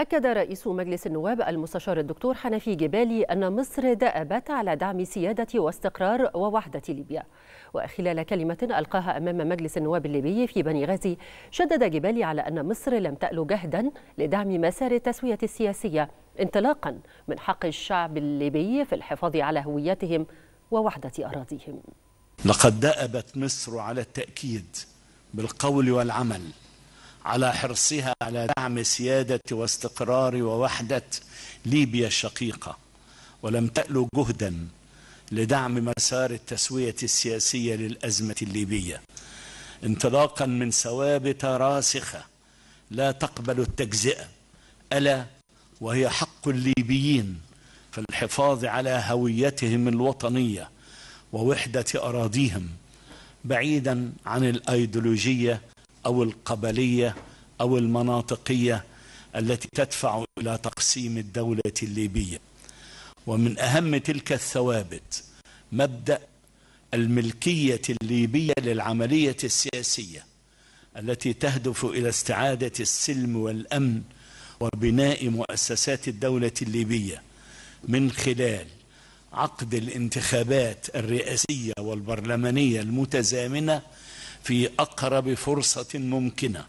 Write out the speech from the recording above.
أكد رئيس مجلس النواب المستشار الدكتور حنفي جبالي أن مصر دأبت على دعم سيادة واستقرار ووحدة ليبيا وخلال كلمة ألقاها أمام مجلس النواب الليبي في بني غازي شدد جبالي على أن مصر لم تألو جهدا لدعم مسار التسوية السياسية انطلاقا من حق الشعب الليبي في الحفاظ على هويتهم ووحدة أراضيهم لقد دأبت مصر على التأكيد بالقول والعمل على حرصها على دعم سيادة واستقرار ووحدة ليبيا الشقيقة ولم تألو جهدا لدعم مسار التسوية السياسية للأزمة الليبية انطلاقا من ثوابت راسخة لا تقبل التجزئة ألا وهي حق الليبيين في الحفاظ على هويتهم الوطنية ووحدة أراضيهم بعيدا عن الأيديولوجية أو القبلية أو المناطقية التي تدفع إلى تقسيم الدولة الليبية ومن أهم تلك الثوابت مبدأ الملكية الليبية للعملية السياسية التي تهدف إلى استعادة السلم والأمن وبناء مؤسسات الدولة الليبية من خلال عقد الانتخابات الرئاسية والبرلمانية المتزامنة في أقرب فرصة ممكنة